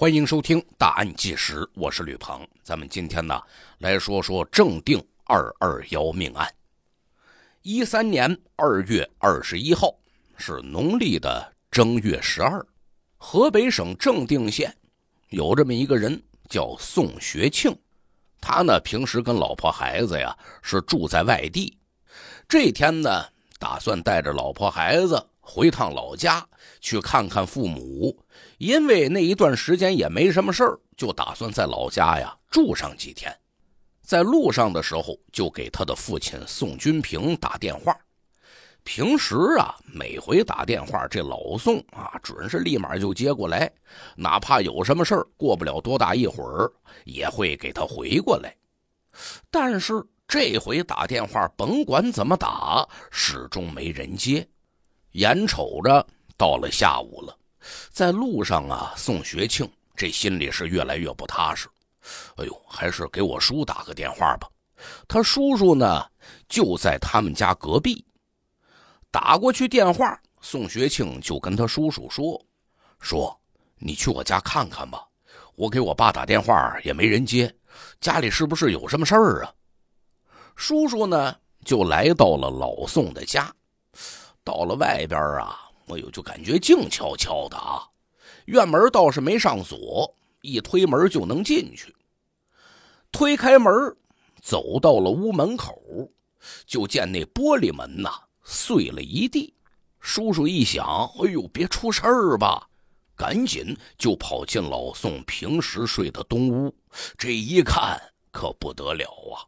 欢迎收听《大案纪实》，我是吕鹏。咱们今天呢，来说说正定二二幺命案。一三年二月二十一号是农历的正月十二，河北省正定县有这么一个人叫宋学庆，他呢平时跟老婆孩子呀是住在外地，这天呢打算带着老婆孩子回趟老家去看看父母。因为那一段时间也没什么事儿，就打算在老家呀住上几天。在路上的时候，就给他的父亲宋军平打电话。平时啊，每回打电话，这老宋啊，准是立马就接过来，哪怕有什么事儿，过不了多大一会儿，也会给他回过来。但是这回打电话，甭管怎么打，始终没人接。眼瞅着到了下午了。在路上啊，宋学庆这心里是越来越不踏实。哎呦，还是给我叔打个电话吧。他叔叔呢就在他们家隔壁。打过去电话，宋学庆就跟他叔叔说：“说你去我家看看吧，我给我爸打电话也没人接，家里是不是有什么事儿啊？”叔叔呢就来到了老宋的家，到了外边啊。哎呦，就感觉静悄悄的啊！院门倒是没上锁，一推门就能进去。推开门，走到了屋门口，就见那玻璃门呐碎了一地。叔叔一想，哎呦，别出事儿吧！赶紧就跑进老宋平时睡的东屋。这一看可不得了啊！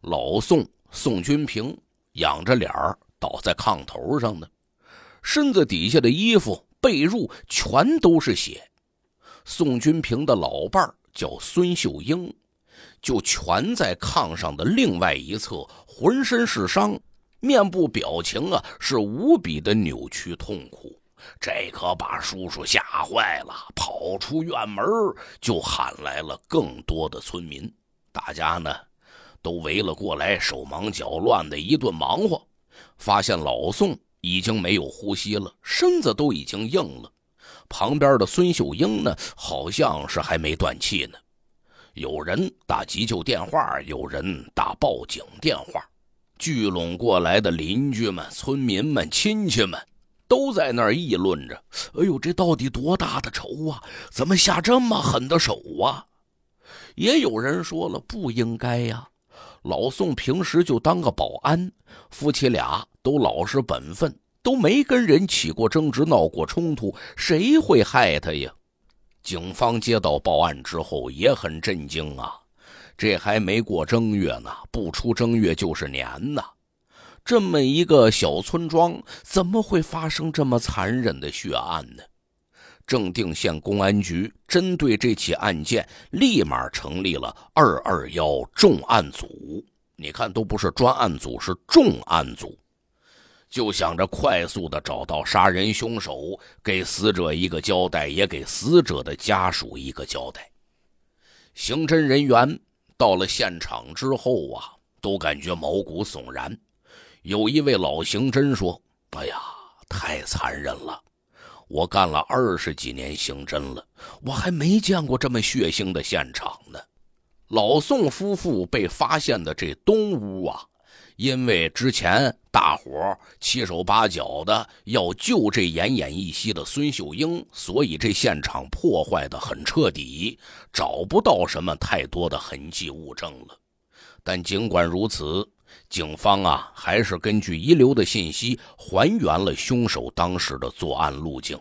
老宋宋君平仰着脸倒在炕头上呢。身子底下的衣服、被褥全都是血。宋军平的老伴叫孙秀英，就蜷在炕上的另外一侧，浑身是伤，面部表情啊是无比的扭曲痛苦。这可把叔叔吓坏了，跑出院门就喊来了更多的村民。大家呢，都围了过来，手忙脚乱的一顿忙活，发现老宋。已经没有呼吸了，身子都已经硬了。旁边的孙秀英呢，好像是还没断气呢。有人打急救电话，有人打报警电话。聚拢过来的邻居们、村民们、亲戚们，都在那儿议论着：“哎呦，这到底多大的仇啊？怎么下这么狠的手啊？”也有人说了：“不应该呀，老宋平时就当个保安，夫妻俩。”都老实本分，都没跟人起过争执，闹过冲突，谁会害他呀？警方接到报案之后也很震惊啊！这还没过正月呢，不出正月就是年呢。这么一个小村庄，怎么会发生这么残忍的血案呢？正定县公安局针对这起案件，立马成立了二二幺重案组。你看，都不是专案组，是重案组。就想着快速的找到杀人凶手，给死者一个交代，也给死者的家属一个交代。刑侦人员到了现场之后啊，都感觉毛骨悚然。有一位老刑侦说：“哎呀，太残忍了！我干了二十几年刑侦了，我还没见过这么血腥的现场呢。”老宋夫妇被发现的这东屋啊。因为之前大伙七手八脚的要救这奄奄一息的孙秀英，所以这现场破坏的很彻底，找不到什么太多的痕迹物证了。但尽管如此，警方啊还是根据遗留的信息还原了凶手当时的作案路径。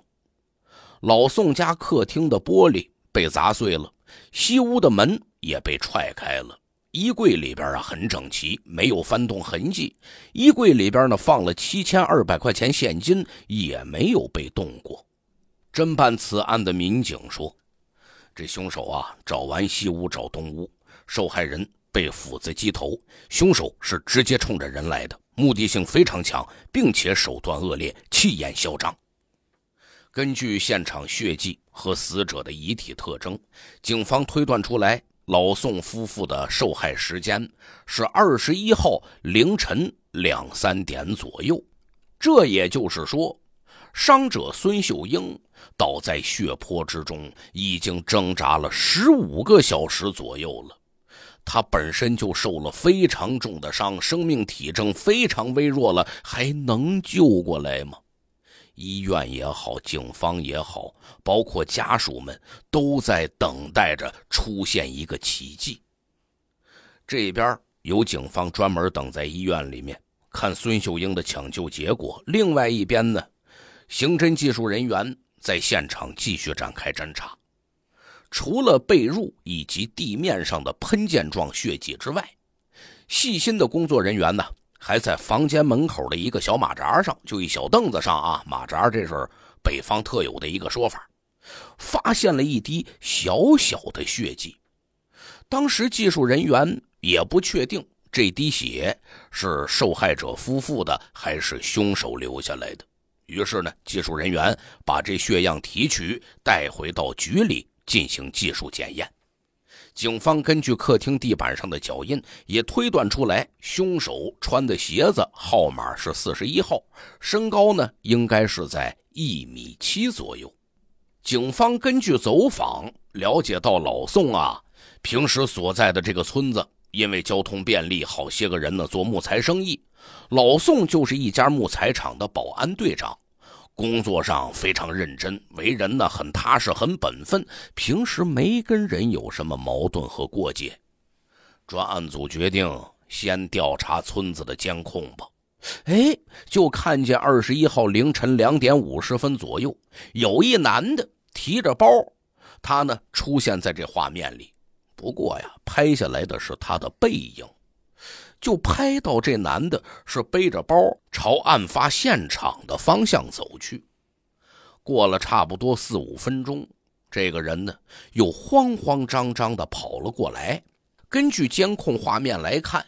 老宋家客厅的玻璃被砸碎了，西屋的门也被踹开了。衣柜里边啊很整齐，没有翻动痕迹。衣柜里边呢放了七千二百块钱现金，也没有被动过。侦办此案的民警说：“这凶手啊，找完西屋找东屋，受害人被斧子击头，凶手是直接冲着人来的，目的性非常强，并且手段恶劣，气焰嚣张。”根据现场血迹和死者的遗体特征，警方推断出来。老宋夫妇的受害时间是二十一号凌晨两三点左右，这也就是说，伤者孙秀英倒在血泊之中，已经挣扎了十五个小时左右了。他本身就受了非常重的伤，生命体征非常微弱了，还能救过来吗？医院也好，警方也好，包括家属们都在等待着出现一个奇迹。这边有警方专门等在医院里面看孙秀英的抢救结果，另外一边呢，刑侦技术人员在现场继续展开侦查。除了被褥以及地面上的喷溅状血迹之外，细心的工作人员呢？还在房间门口的一个小马扎上，就一小凳子上啊，马扎这是北方特有的一个说法，发现了一滴小小的血迹。当时技术人员也不确定这滴血是受害者夫妇的还是凶手留下来的，于是呢，技术人员把这血样提取带回到局里进行技术检验。警方根据客厅地板上的脚印，也推断出来凶手穿的鞋子号码是四十一号，身高呢应该是在一米七左右。警方根据走访了解到，老宋啊，平时所在的这个村子因为交通便利，好些个人呢做木材生意，老宋就是一家木材厂的保安队长。工作上非常认真，为人呢很踏实，很本分，平时没跟人有什么矛盾和过节。专案组决定先调查村子的监控吧。哎，就看见二十一号凌晨两点五十分左右，有一男的提着包，他呢出现在这画面里，不过呀，拍下来的是他的背影。就拍到这男的是背着包朝案发现场的方向走去，过了差不多四五分钟，这个人呢又慌慌张张地跑了过来。根据监控画面来看，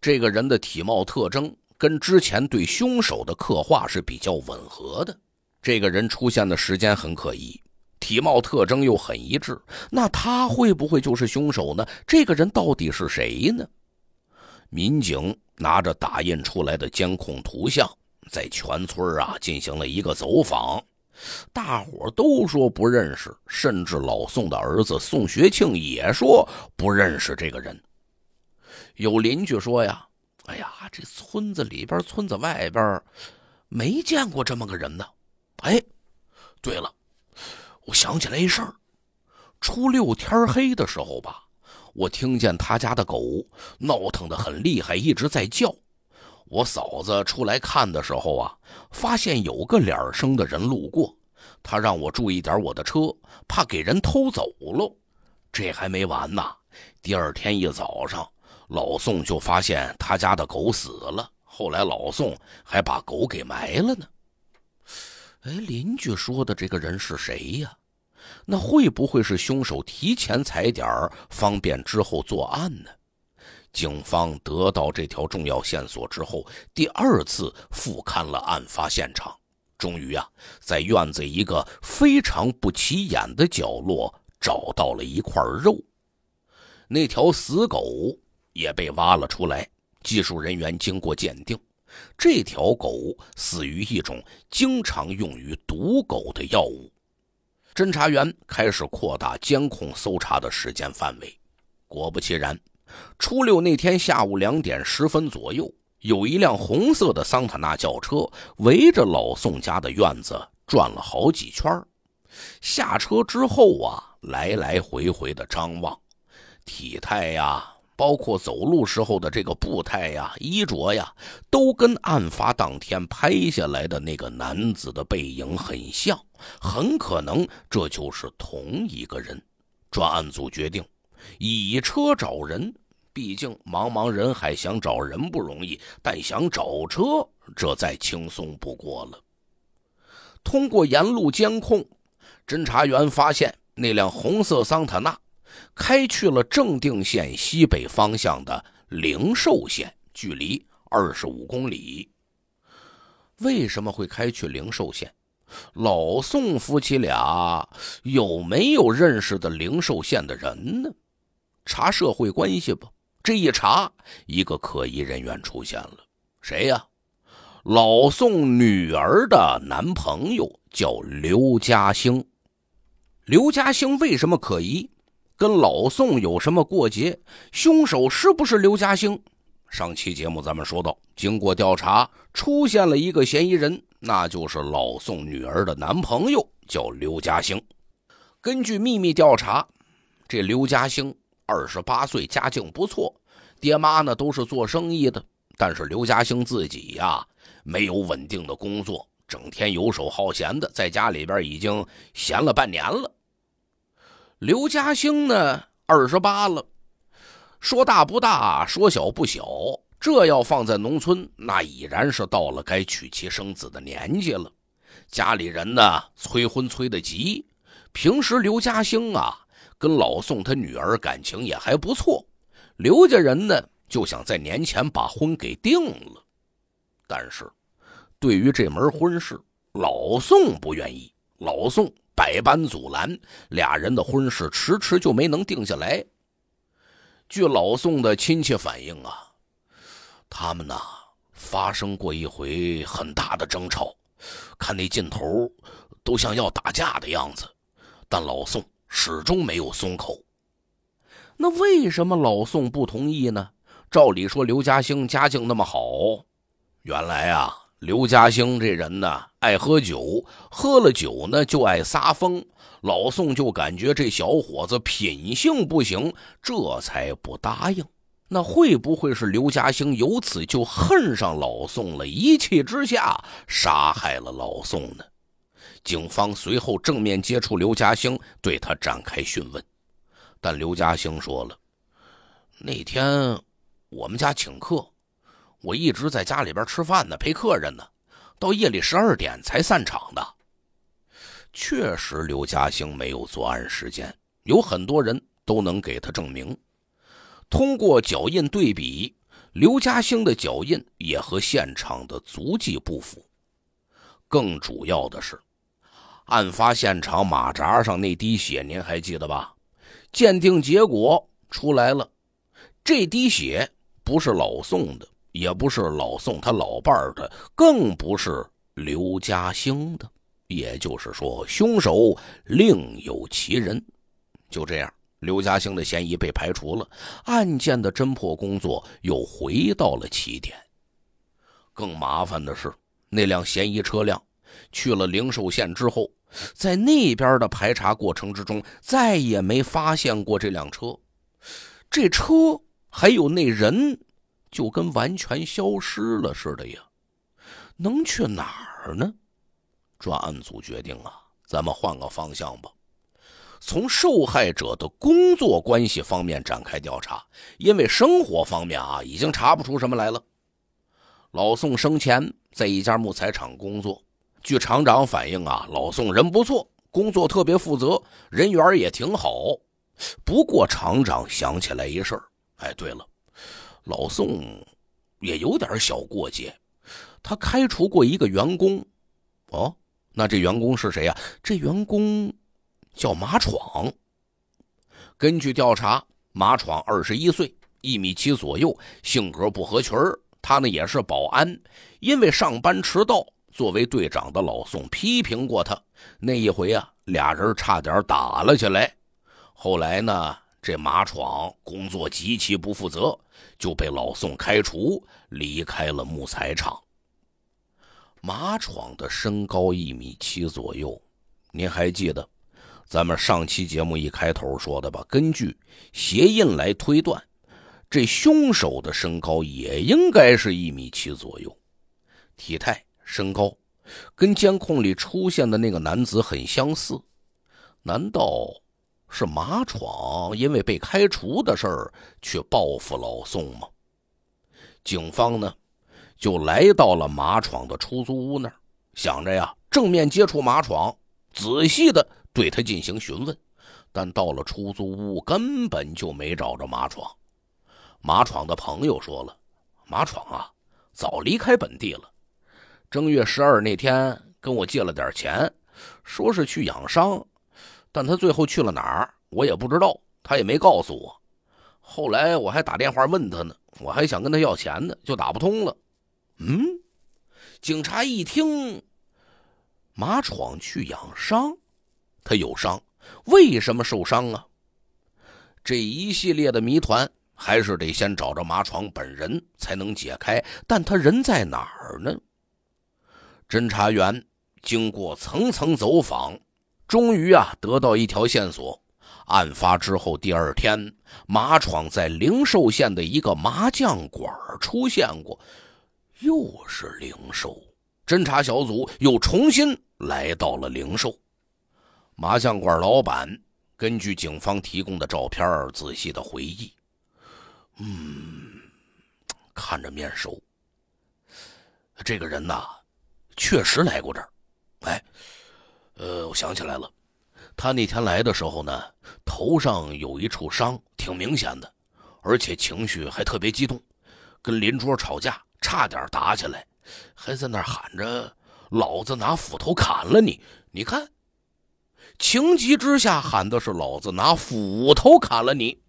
这个人的体貌特征跟之前对凶手的刻画是比较吻合的。这个人出现的时间很可疑，体貌特征又很一致，那他会不会就是凶手呢？这个人到底是谁呢？民警拿着打印出来的监控图像，在全村啊进行了一个走访，大伙都说不认识，甚至老宋的儿子宋学庆也说不认识这个人。有邻居说呀：“哎呀，这村子里边、村子外边，没见过这么个人呢。”哎，对了，我想起来一事，初六天黑的时候吧。我听见他家的狗闹腾得很厉害，一直在叫。我嫂子出来看的时候啊，发现有个脸生的人路过，他让我注意点我的车，怕给人偷走喽。这还没完呢，第二天一早上，老宋就发现他家的狗死了，后来老宋还把狗给埋了呢。哎，邻居说的这个人是谁呀？那会不会是凶手提前踩点儿，方便之后作案呢？警方得到这条重要线索之后，第二次复勘了案发现场，终于啊，在院子一个非常不起眼的角落找到了一块肉，那条死狗也被挖了出来。技术人员经过鉴定，这条狗死于一种经常用于毒狗的药物。侦查员开始扩大监控搜查的时间范围，果不其然，初六那天下午两点十分左右，有一辆红色的桑塔纳轿车围着老宋家的院子转了好几圈下车之后啊，来来回回的张望，体态呀。包括走路时候的这个步态呀、衣着呀，都跟案发当天拍下来的那个男子的背影很像，很可能这就是同一个人。专案组决定以车找人，毕竟茫茫人海想找人不容易，但想找车这再轻松不过了。通过沿路监控，侦查员发现那辆红色桑塔纳。开去了正定县西北方向的灵寿县，距离二十五公里。为什么会开去灵寿县？老宋夫妻俩有没有认识的灵寿县的人呢？查社会关系吧。这一查，一个可疑人员出现了。谁呀？老宋女儿的男朋友叫刘嘉兴。刘嘉兴为什么可疑？跟老宋有什么过节？凶手是不是刘嘉兴？上期节目咱们说到，经过调查，出现了一个嫌疑人，那就是老宋女儿的男朋友，叫刘嘉兴。根据秘密调查，这刘嘉兴二十八岁，家境不错，爹妈呢都是做生意的。但是刘嘉兴自己呀，没有稳定的工作，整天游手好闲的，在家里边已经闲了半年了。刘嘉兴呢，二十八了，说大不大，说小不小。这要放在农村，那已然是到了该娶妻生子的年纪了。家里人呢，催婚催得急。平时刘嘉兴啊，跟老宋他女儿感情也还不错。刘家人呢，就想在年前把婚给定了。但是，对于这门婚事，老宋不愿意。老宋。百般阻拦，俩人的婚事迟迟就没能定下来。据老宋的亲戚反映啊，他们呢发生过一回很大的争吵，看那劲头，都像要打架的样子，但老宋始终没有松口。那为什么老宋不同意呢？照理说刘嘉兴家境那么好，原来啊。刘嘉兴这人呢，爱喝酒，喝了酒呢就爱撒疯。老宋就感觉这小伙子品性不行，这才不答应。那会不会是刘嘉兴由此就恨上老宋了？一气之下杀害了老宋呢？警方随后正面接触刘嘉兴，对他展开讯问。但刘嘉兴说了：“那天我们家请客。”我一直在家里边吃饭呢，陪客人呢，到夜里十二点才散场的。确实，刘嘉兴没有作案时间，有很多人都能给他证明。通过脚印对比，刘嘉兴的脚印也和现场的足迹不符。更主要的是，案发现场马扎上那滴血，您还记得吧？鉴定结果出来了，这滴血不是老宋的。也不是老宋他老伴儿的，更不是刘嘉兴的。也就是说，凶手另有其人。就这样，刘嘉兴的嫌疑被排除了，案件的侦破工作又回到了起点。更麻烦的是，那辆嫌疑车辆去了灵寿县之后，在那边的排查过程之中，再也没发现过这辆车。这车还有那人。就跟完全消失了似的呀，能去哪儿呢？专案组决定啊，咱们换个方向吧，从受害者的工作关系方面展开调查，因为生活方面啊已经查不出什么来了。老宋生前在一家木材厂工作，据厂长反映啊，老宋人不错，工作特别负责，人缘也挺好。不过厂长想起来一事儿，哎，对了。老宋也有点小过节，他开除过一个员工。哦，那这员工是谁呀？这员工叫马闯。根据调查，马闯二十一岁，一米七左右，性格不合群他呢也是保安，因为上班迟到，作为队长的老宋批评过他。那一回啊，俩人差点打了起来。后来呢？这马闯工作极其不负责，就被老宋开除，离开了木材厂。马闯的身高一米七左右，您还记得咱们上期节目一开头说的吧？根据鞋印来推断，这凶手的身高也应该是一米七左右，体态、身高跟监控里出现的那个男子很相似，难道？是马闯因为被开除的事儿去报复老宋吗？警方呢，就来到了马闯的出租屋那儿，想着呀，正面接触马闯，仔细的对他进行询问。但到了出租屋，根本就没找着马闯。马闯的朋友说了：“马闯啊，早离开本地了。正月十二那天，跟我借了点钱，说是去养伤。”但他最后去了哪儿，我也不知道，他也没告诉我。后来我还打电话问他呢，我还想跟他要钱呢，就打不通了。嗯，警察一听，马闯去养伤，他有伤，为什么受伤啊？这一系列的谜团还是得先找着马闯本人才能解开，但他人在哪儿呢？侦查员经过层层走访。终于啊，得到一条线索。案发之后第二天，马闯在灵寿县的一个麻将馆出现过，又是灵寿。侦查小组又重新来到了灵寿麻将馆。老板根据警方提供的照片，仔细的回忆，嗯，看着面熟。这个人呐，确实来过这儿，哎。呃，我想起来了，他那天来的时候呢，头上有一处伤，挺明显的，而且情绪还特别激动，跟邻桌吵架，差点打起来，还在那喊着“老子拿斧头砍了你！”你看，情急之下喊的是“老子拿斧头砍了你”，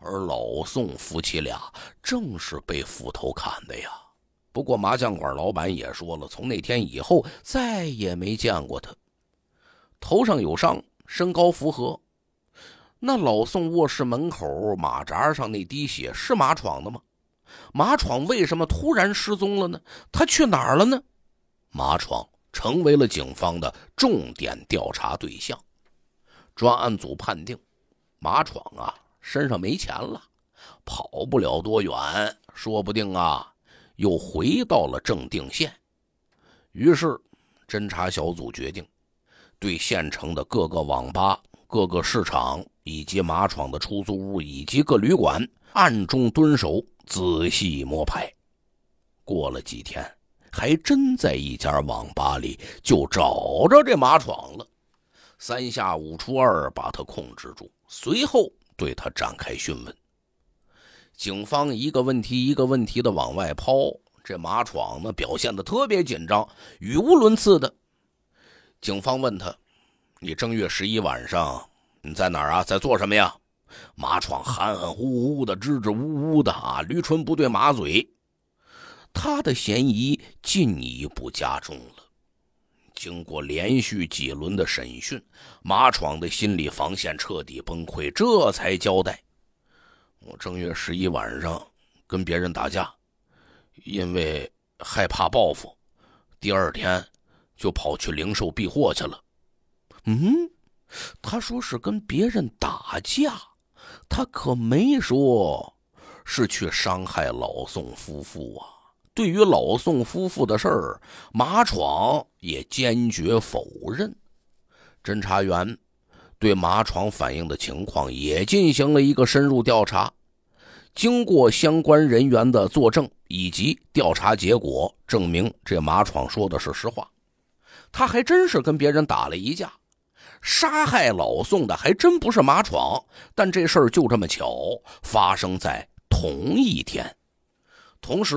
而老宋夫妻俩正是被斧头砍的呀。不过麻将馆老板也说了，从那天以后再也没见过他。头上有伤，身高符合。那老宋卧室门口马扎上那滴血是马闯的吗？马闯为什么突然失踪了呢？他去哪儿了呢？马闯成为了警方的重点调查对象。专案组判定，马闯啊身上没钱了，跑不了多远，说不定啊又回到了正定县。于是，侦查小组决定。对县城的各个网吧、各个市场，以及马闯的出租屋以及各旅馆，暗中蹲守，仔细摸排。过了几天，还真在一家网吧里就找着这马闯了。三下五除二把他控制住，随后对他展开讯问。警方一个问题一个问题的往外抛，这马闯呢表现的特别紧张，语无伦次的。警方问他：“你正月十一晚上你在哪儿啊？在做什么呀？”马闯含含糊糊的、支支吾吾的啊，驴唇不对马嘴，他的嫌疑进一步加重了。经过连续几轮的审讯，马闯的心理防线彻底崩溃，这才交代：“我正月十一晚上跟别人打架，因为害怕报复，第二天。”就跑去灵兽避祸去了。嗯，他说是跟别人打架，他可没说是去伤害老宋夫妇啊。对于老宋夫妇的事儿，马闯也坚决否认。侦查员对马闯反映的情况也进行了一个深入调查，经过相关人员的作证以及调查结果，证明这马闯说的是实话。他还真是跟别人打了一架，杀害老宋的还真不是马闯，但这事儿就这么巧，发生在同一天。同时，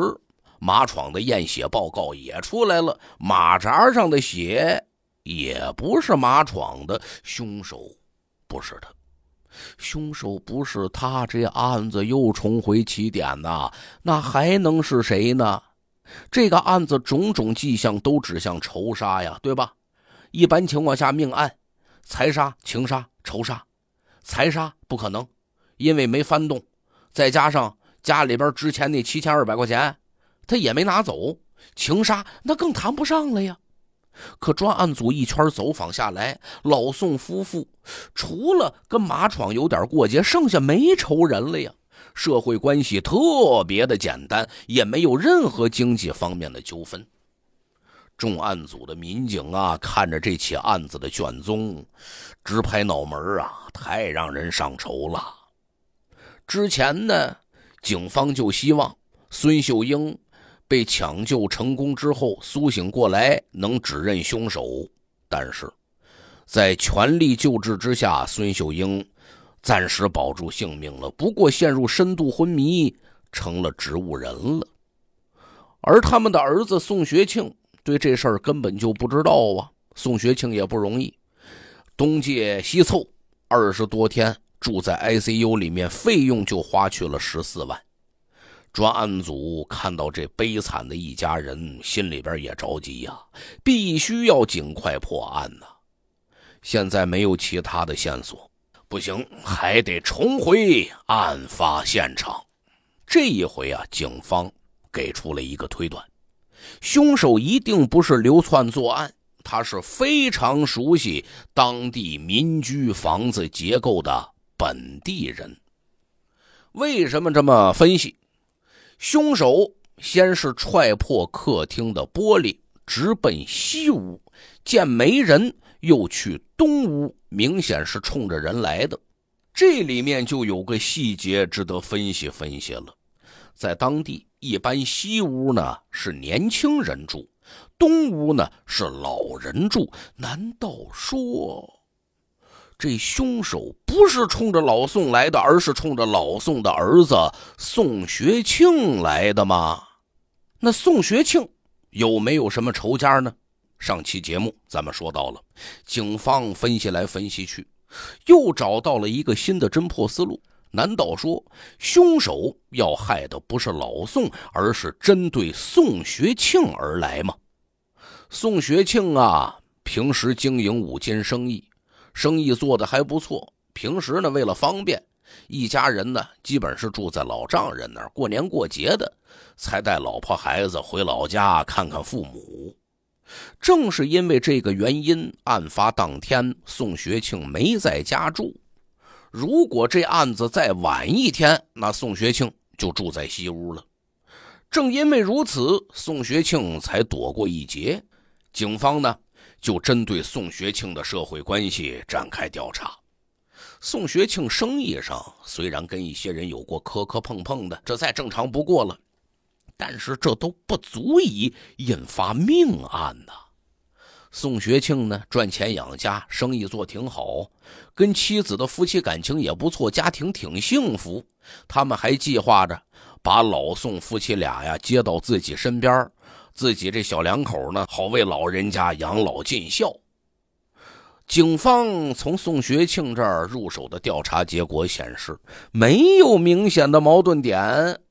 马闯的验血报告也出来了，马扎上的血也不是马闯的，凶手不是他，凶手不是他，这案子又重回起点呐，那还能是谁呢？这个案子种种迹象都指向仇杀呀，对吧？一般情况下，命案、财杀、情杀、仇杀，财杀不可能，因为没翻动，再加上家里边之前那七千二百块钱，他也没拿走。情杀那更谈不上了呀。可专案组一圈走访下来，老宋夫妇除了跟马闯有点过节，剩下没仇人了呀。社会关系特别的简单，也没有任何经济方面的纠纷。重案组的民警啊，看着这起案子的卷宗，直拍脑门啊，太让人上愁了。之前呢，警方就希望孙秀英被抢救成功之后苏醒过来，能指认凶手。但是，在全力救治之下，孙秀英。暂时保住性命了，不过陷入深度昏迷，成了植物人了。而他们的儿子宋学庆对这事儿根本就不知道啊。宋学庆也不容易，东借西凑，二十多天住在 ICU 里面，费用就花去了十四万。专案组看到这悲惨的一家人，心里边也着急呀，必须要尽快破案呐。现在没有其他的线索。不行，还得重回案发现场。这一回啊，警方给出了一个推断：凶手一定不是流窜作案，他是非常熟悉当地民居房子结构的本地人。为什么这么分析？凶手先是踹破客厅的玻璃，直奔西屋，见没人。又去东屋，明显是冲着人来的。这里面就有个细节值得分析分析了。在当地，一般西屋呢是年轻人住，东屋呢是老人住。难道说，这凶手不是冲着老宋来的，而是冲着老宋的儿子宋学庆来的吗？那宋学庆有没有什么仇家呢？上期节目咱们说到了，警方分析来分析去，又找到了一个新的侦破思路。难道说凶手要害的不是老宋，而是针对宋学庆而来吗？宋学庆啊，平时经营五金生意，生意做得还不错。平时呢，为了方便，一家人呢基本是住在老丈人那儿。过年过节的，才带老婆孩子回老家看看父母。正是因为这个原因，案发当天宋学庆没在家住。如果这案子再晚一天，那宋学庆就住在西屋了。正因为如此，宋学庆才躲过一劫。警方呢，就针对宋学庆的社会关系展开调查。宋学庆生意上虽然跟一些人有过磕磕碰碰的，这再正常不过了。但是这都不足以引发命案呐。宋学庆呢，赚钱养家，生意做挺好，跟妻子的夫妻感情也不错，家庭挺幸福。他们还计划着把老宋夫妻俩呀接到自己身边，自己这小两口呢，好为老人家养老尽孝。警方从宋学庆这儿入手的调查结果显示，没有明显的矛盾点。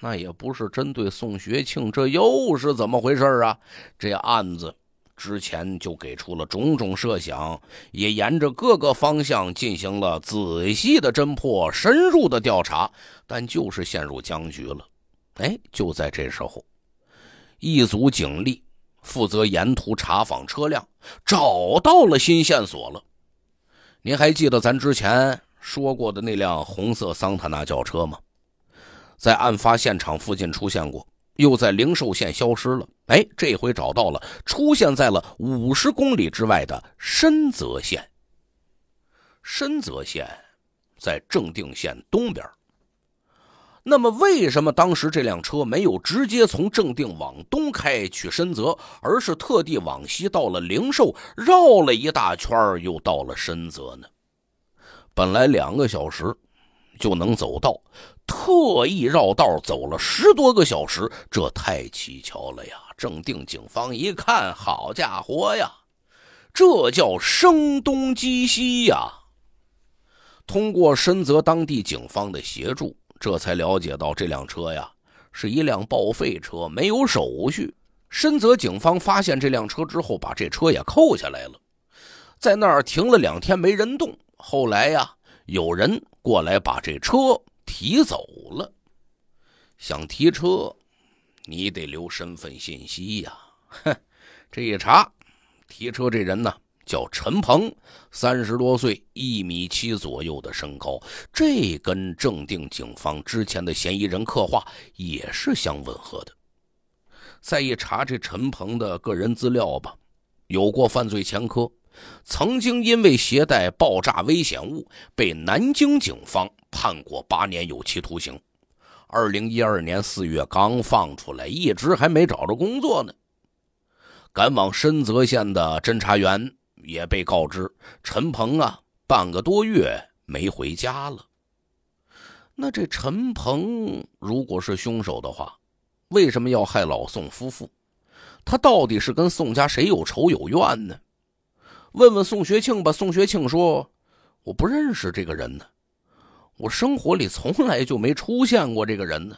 那也不是针对宋学庆，这又是怎么回事啊？这案子之前就给出了种种设想，也沿着各个方向进行了仔细的侦破、深入的调查，但就是陷入僵局了。哎，就在这时候，一组警力负责沿途查访车辆，找到了新线索了。您还记得咱之前说过的那辆红色桑塔纳轿车吗？在案发现场附近出现过，又在灵寿县消失了。哎，这回找到了，出现在了五十公里之外的深泽县。深泽县在正定县东边。那么，为什么当时这辆车没有直接从正定往东开去深泽，而是特地往西到了灵寿，绕了一大圈又到了深泽呢？本来两个小时。就能走到，特意绕道走了十多个小时，这太蹊跷了呀！正定警方一看，好家伙呀，这叫声东击西呀！通过深泽当地警方的协助，这才了解到这辆车呀是一辆报废车，没有手续。深泽警方发现这辆车之后，把这车也扣下来了，在那儿停了两天，没人动。后来呀。有人过来把这车提走了，想提车，你得留身份信息呀。哼，这一查，提车这人呢叫陈鹏，三十多岁，一米七左右的身高，这跟正定警方之前的嫌疑人刻画也是相吻合的。再一查这陈鹏的个人资料吧，有过犯罪前科。曾经因为携带爆炸危险物被南京警方判过八年有期徒刑。二零一二年四月刚放出来，一直还没找着工作呢。赶往深泽县的侦查员也被告知，陈鹏啊，半个多月没回家了。那这陈鹏如果是凶手的话，为什么要害老宋夫妇？他到底是跟宋家谁有仇有怨呢？问问宋学庆吧。宋学庆说：“我不认识这个人呢，我生活里从来就没出现过这个人呢。”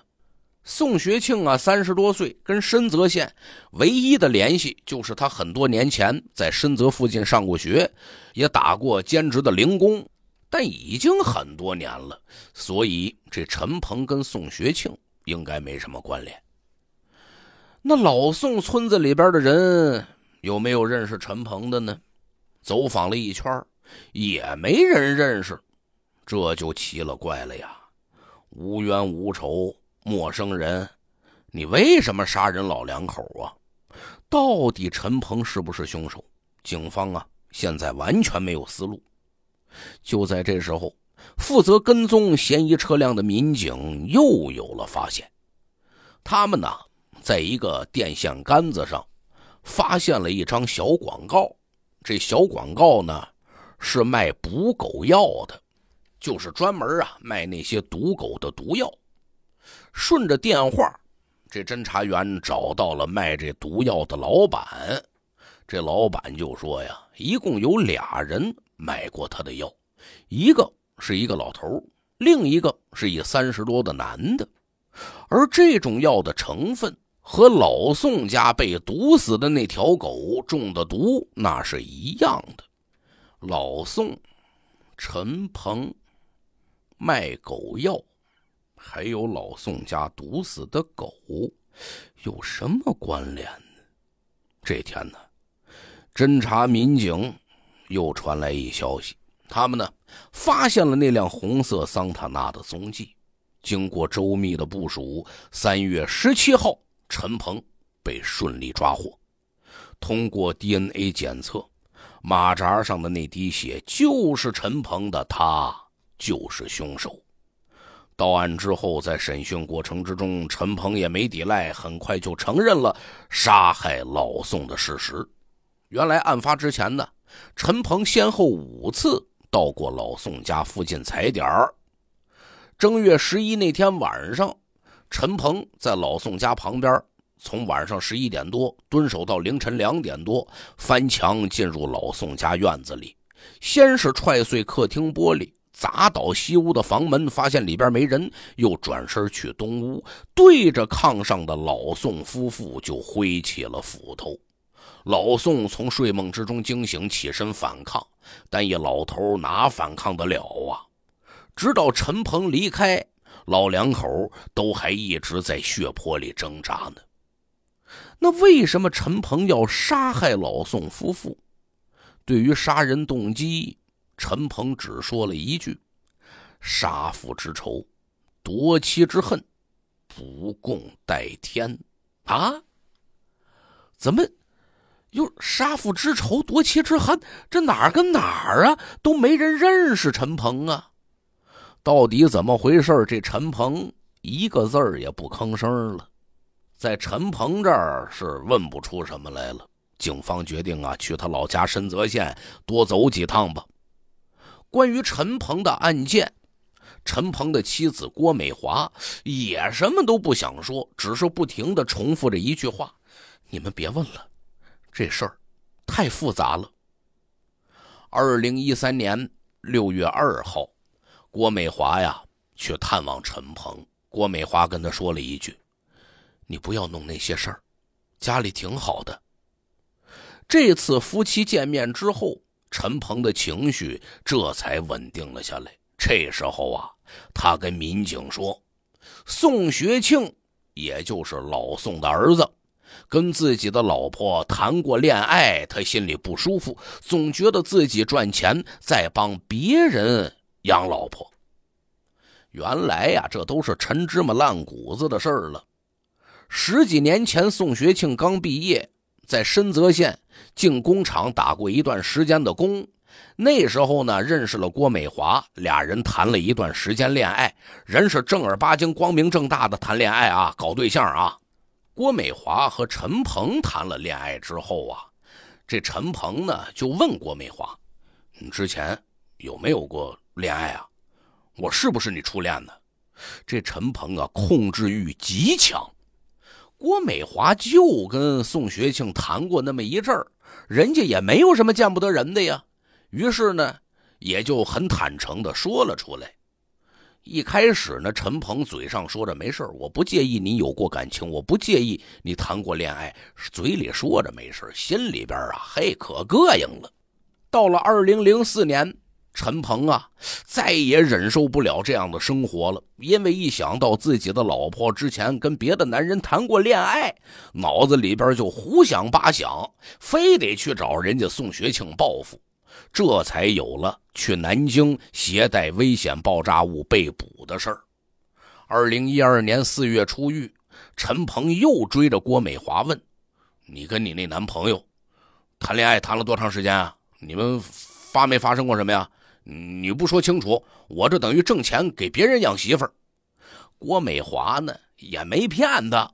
宋学庆啊，三十多岁，跟深泽县唯一的联系就是他很多年前在深泽附近上过学，也打过兼职的零工，但已经很多年了，所以这陈鹏跟宋学庆应该没什么关联。那老宋村子里边的人有没有认识陈鹏的呢？走访了一圈，也没人认识，这就奇了怪了呀！无冤无仇，陌生人，你为什么杀人老两口啊？到底陈鹏是不是凶手？警方啊，现在完全没有思路。就在这时候，负责跟踪嫌疑车辆的民警又有了发现，他们呢，在一个电线杆子上发现了一张小广告。这小广告呢，是卖补狗药的，就是专门啊卖那些毒狗的毒药。顺着电话，这侦查员找到了卖这毒药的老板。这老板就说呀，一共有俩人买过他的药，一个是一个老头，另一个是一三十多的男的。而这种药的成分。和老宋家被毒死的那条狗中的毒那是一样的。老宋、陈鹏卖狗药，还有老宋家毒死的狗有什么关联？呢？这天呢，侦查民警又传来一消息：他们呢发现了那辆红色桑塔纳的踪迹。经过周密的部署，三月十七号。陈鹏被顺利抓获，通过 DNA 检测，马扎上的那滴血就是陈鹏的，他就是凶手。到案之后，在审讯过程之中，陈鹏也没抵赖，很快就承认了杀害老宋的事实。原来案发之前呢，陈鹏先后五次到过老宋家附近踩点儿。正月十一那天晚上。陈鹏在老宋家旁边，从晚上十一点多蹲守到凌晨两点多，翻墙进入老宋家院子里，先是踹碎客厅玻璃，砸倒西屋的房门，发现里边没人，又转身去东屋，对着炕上的老宋夫妇就挥起了斧头。老宋从睡梦之中惊醒，起身反抗，但一老头哪反抗得了啊？直到陈鹏离开。老两口都还一直在血泊里挣扎呢。那为什么陈鹏要杀害老宋夫妇？对于杀人动机，陈鹏只说了一句：“杀父之仇，夺妻之恨，不共戴天。”啊？怎么又杀父之仇，夺妻之恨？这哪儿跟哪儿啊？都没人认识陈鹏啊。到底怎么回事？这陈鹏一个字儿也不吭声了，在陈鹏这儿是问不出什么来了。警方决定啊，去他老家深泽县多走几趟吧。关于陈鹏的案件，陈鹏的妻子郭美华也什么都不想说，只是不停的重复着一句话：“你们别问了，这事儿太复杂了。”二零一三年六月二号。郭美华呀，去探望陈鹏。郭美华跟他说了一句：“你不要弄那些事儿，家里挺好的。”这次夫妻见面之后，陈鹏的情绪这才稳定了下来。这时候啊，他跟民警说：“宋学庆，也就是老宋的儿子，跟自己的老婆谈过恋爱，他心里不舒服，总觉得自己赚钱在帮别人。”养老婆，原来呀，这都是陈芝麻烂谷子的事儿了。十几年前，宋学庆刚毕业，在深泽县进工厂打过一段时间的工。那时候呢，认识了郭美华，俩人谈了一段时间恋爱，人是正儿八经、光明正大的谈恋爱啊，搞对象啊。郭美华和陈鹏谈了恋爱之后啊，这陈鹏呢就问郭美华：“你之前有没有过？”恋爱啊，我是不是你初恋呢？这陈鹏啊，控制欲极强。郭美华就跟宋学庆谈过那么一阵儿，人家也没有什么见不得人的呀。于是呢，也就很坦诚的说了出来。一开始呢，陈鹏嘴上说着没事，我不介意你有过感情，我不介意你谈过恋爱，嘴里说着没事，心里边啊，嘿，可膈应了。到了二零零四年。陈鹏啊，再也忍受不了这样的生活了，因为一想到自己的老婆之前跟别的男人谈过恋爱，脑子里边就胡想八想，非得去找人家宋学庆报复，这才有了去南京携带危险爆炸物被捕的事儿。二零一二年四月出狱，陈鹏又追着郭美华问：“你跟你那男朋友谈恋爱谈了多长时间啊？你们发没发生过什么呀？”你不说清楚，我这等于挣钱给别人养媳妇儿。郭美华呢，也没骗他，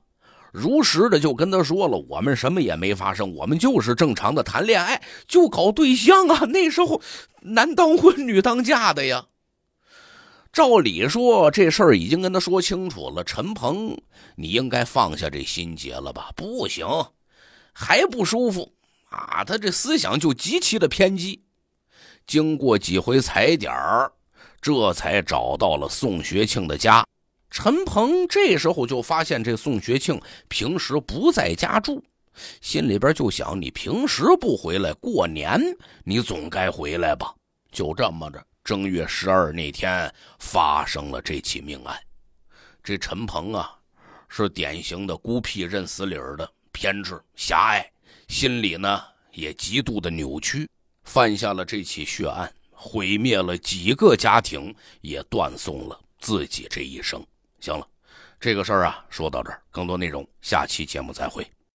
如实的就跟他说了，我们什么也没发生，我们就是正常的谈恋爱，就搞对象啊。那时候男当婚，女当嫁的呀。照理说，这事儿已经跟他说清楚了，陈鹏，你应该放下这心结了吧？不行，还不舒服啊！他这思想就极其的偏激。经过几回踩点儿，这才找到了宋学庆的家。陈鹏这时候就发现，这宋学庆平时不在家住，心里边就想：你平时不回来过年，你总该回来吧？就这么着，正月十二那天发生了这起命案。这陈鹏啊，是典型的孤僻、认死理儿的偏执、狭隘，心里呢也极度的扭曲。犯下了这起血案，毁灭了几个家庭，也断送了自己这一生。行了，这个事儿啊，说到这儿，更多内容下期节目再会。